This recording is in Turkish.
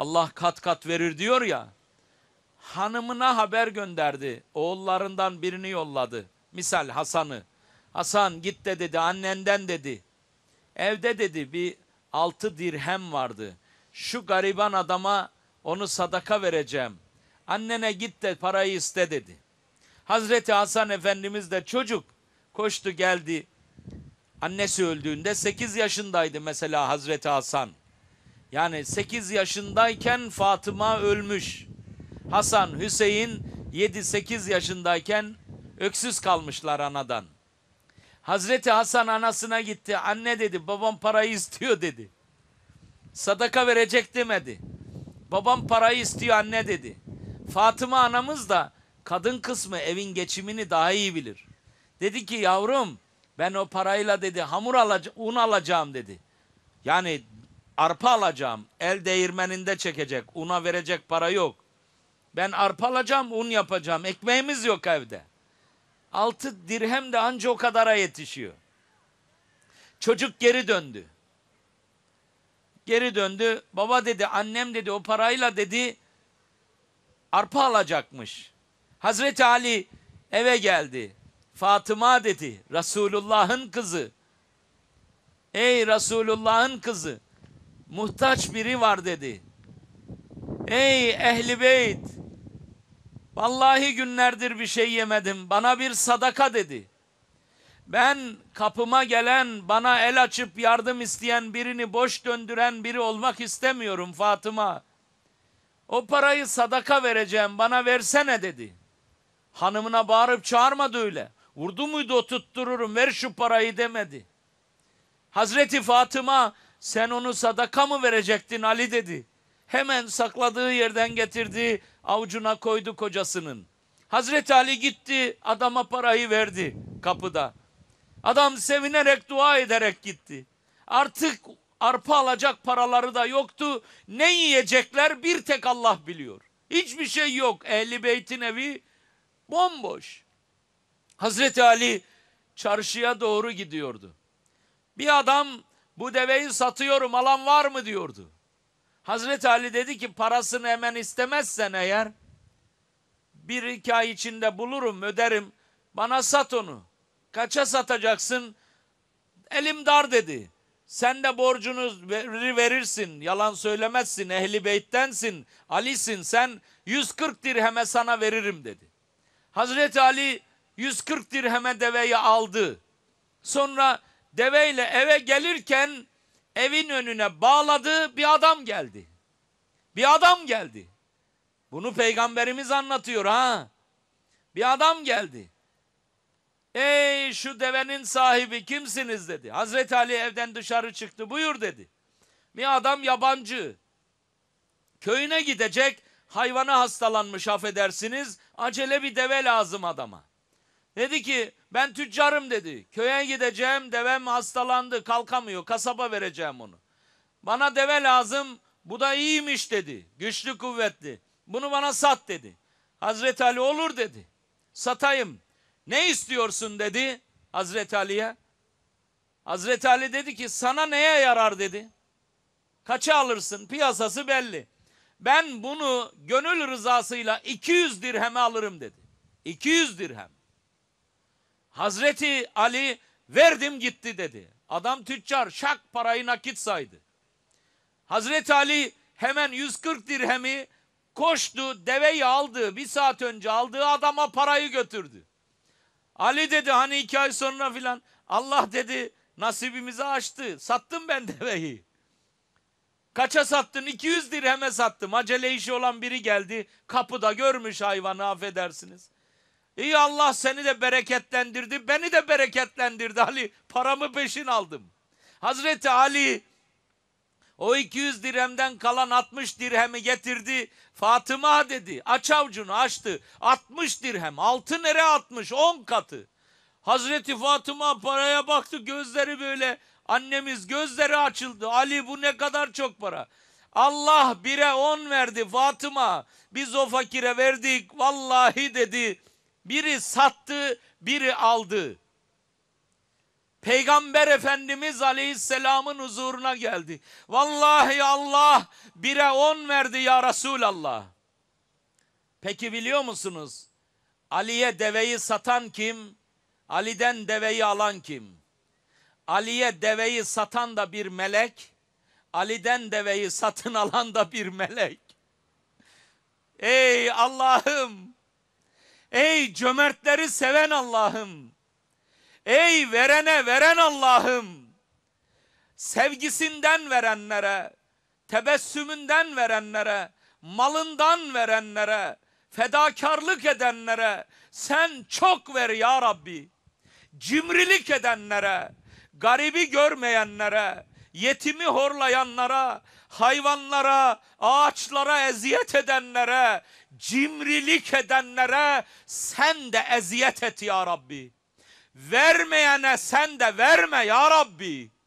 Allah kat kat verir diyor ya. Hanımına haber gönderdi. Oğullarından birini yolladı. Misal Hasan'ı. Hasan git de dedi annenden dedi. Evde dedi bir altı dirhem vardı. Şu gariban adama onu sadaka vereceğim. Annene git de parayı iste dedi. Hazreti Hasan Efendimiz de çocuk koştu geldi. Annesi öldüğünde 8 yaşındaydı mesela Hazreti Hasan. Yani 8 yaşındayken Fatıma ölmüş. Hasan, Hüseyin 7-8 yaşındayken öksüz kalmışlar anadan. Hazreti Hasan anasına gitti. Anne dedi babam parayı istiyor dedi. Sadaka verecek demedi. Babam parayı istiyor anne dedi. Fatıma anamız da kadın kısmı evin geçimini daha iyi bilir. Dedi ki yavrum ben o parayla dedi hamur alacağım, un alacağım dedi. Yani Arpa alacağım. El değirmeninde çekecek. Una verecek para yok. Ben arpa alacağım, un yapacağım. Ekmeğimiz yok evde. Altı dirhem de anca o kadara yetişiyor. Çocuk geri döndü. Geri döndü. Baba dedi, annem dedi o parayla dedi arpa alacakmış. Hazreti Ali eve geldi. Fatıma dedi, Resulullah'ın kızı. Ey Resulullah'ın kızı muhtaç biri var dedi. Ey ehli beyt! Vallahi günlerdir bir şey yemedim. Bana bir sadaka dedi. Ben kapıma gelen, bana el açıp yardım isteyen birini boş döndüren biri olmak istemiyorum Fatıma. O parayı sadaka vereceğim, bana versene dedi. Hanımına bağırıp çağırmadı öyle. Vurdu muydu o tuttururum, ver şu parayı demedi. Hazreti Fatıma sen onu sadaka mı verecektin Ali dedi. Hemen sakladığı yerden getirdi, avucuna koydu kocasının. Hazreti Ali gitti, adama parayı verdi kapıda. Adam sevinerek, dua ederek gitti. Artık arpa alacak paraları da yoktu. Ne yiyecekler bir tek Allah biliyor. Hiçbir şey yok. Ehli Beyt'in evi bomboş. Hazreti Ali çarşıya doğru gidiyordu. Bir adam bu deveyi satıyorum alan var mı diyordu. Hazreti Ali dedi ki parasını hemen istemezsen eğer bir iki ay içinde bulurum öderim bana sat onu. Kaça satacaksın? Elim dar dedi. Sen de borcunu verirsin, yalan söylemezsin, ehli beyttensin, Ali'sin sen 140 dirheme sana veririm dedi. Hazreti Ali 140 dirheme deveyi aldı. Sonra deveyle eve gelirken evin önüne bağladığı bir adam geldi. Bir adam geldi. Bunu peygamberimiz anlatıyor ha. Bir adam geldi. Ey şu devenin sahibi kimsiniz dedi. Hazreti Ali evden dışarı çıktı buyur dedi. Bir adam yabancı. Köyüne gidecek Hayvanı hastalanmış affedersiniz. Acele bir deve lazım adama. Dedi ki ben tüccarım dedi. Köye gideceğim devem hastalandı kalkamıyor kasaba vereceğim onu. Bana deve lazım bu da iyiymiş dedi. Güçlü kuvvetli. Bunu bana sat dedi. Hazreti Ali olur dedi. Satayım. Ne istiyorsun dedi Hazreti Ali'ye. Hazreti Ali dedi ki sana neye yarar dedi. Kaça alırsın piyasası belli. Ben bunu gönül rızasıyla 200 dirheme alırım dedi. 200 dirhem. Hazreti Ali verdim gitti dedi. Adam tüccar şak parayı nakit saydı. Hazreti Ali hemen 140 dirhemi koştu deveyi aldı. Bir saat önce aldığı adama parayı götürdü. Ali dedi hani iki ay sonra filan Allah dedi nasibimizi açtı. Sattım ben deveyi. Kaça sattın? 200 dirheme sattım. Acele işi olan biri geldi. Kapıda görmüş hayvanı affedersiniz. İyi Allah seni de bereketlendirdi, beni de bereketlendirdi Ali. Paramı peşin aldım. Hazreti Ali o 200 dirhemden kalan 60 dirhemi getirdi. Fatıma dedi. Aç avucunu açtı. 60 dirhem. Altı nere atmış? 10 katı. Hazreti Fatıma paraya baktı. Gözleri böyle. Annemiz gözleri açıldı. Ali bu ne kadar çok para. Allah bire on verdi Fatıma. Biz o fakire verdik. Vallahi dedi biri sattı, biri aldı. Peygamber Efendimiz Aleyhisselam'ın huzuruna geldi. Vallahi Allah bire on verdi ya Resulallah. Peki biliyor musunuz? Ali'ye deveyi satan kim? Ali'den deveyi alan kim? Ali'ye deveyi satan da bir melek, Ali'den deveyi satın alan da bir melek. Ey Allah'ım! Ey cömertleri seven Allah'ım. Ey verene veren Allah'ım. Sevgisinden verenlere, tebessümünden verenlere, malından verenlere, fedakarlık edenlere sen çok ver ya Rabbi. Cimrilik edenlere, garibi görmeyenlere, yetimi horlayanlara, hayvanlara, ağaçlara eziyet edenlere, cimrilik edenlere sen de eziyet et ya Rabbi. Vermeyene sen de verme ya Rabbi.